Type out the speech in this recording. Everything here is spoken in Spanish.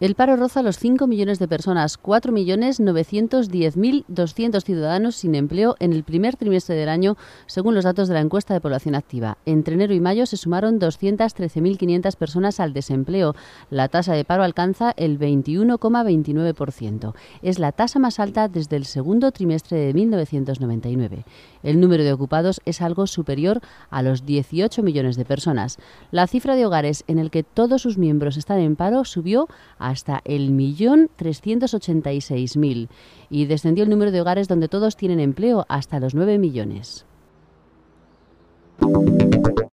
El paro roza los 5 millones de personas, 4.910.200 ciudadanos sin empleo en el primer trimestre del año, según los datos de la encuesta de población activa. Entre enero y mayo se sumaron 213.500 personas al desempleo. La tasa de paro alcanza el 21,29%. Es la tasa más alta desde el segundo trimestre de 1999. El número de ocupados es algo superior a los 18 millones de personas. La cifra de hogares en el que todos sus miembros están en paro subió a hasta el millón mil y descendió el número de hogares donde todos tienen empleo hasta los 9 millones.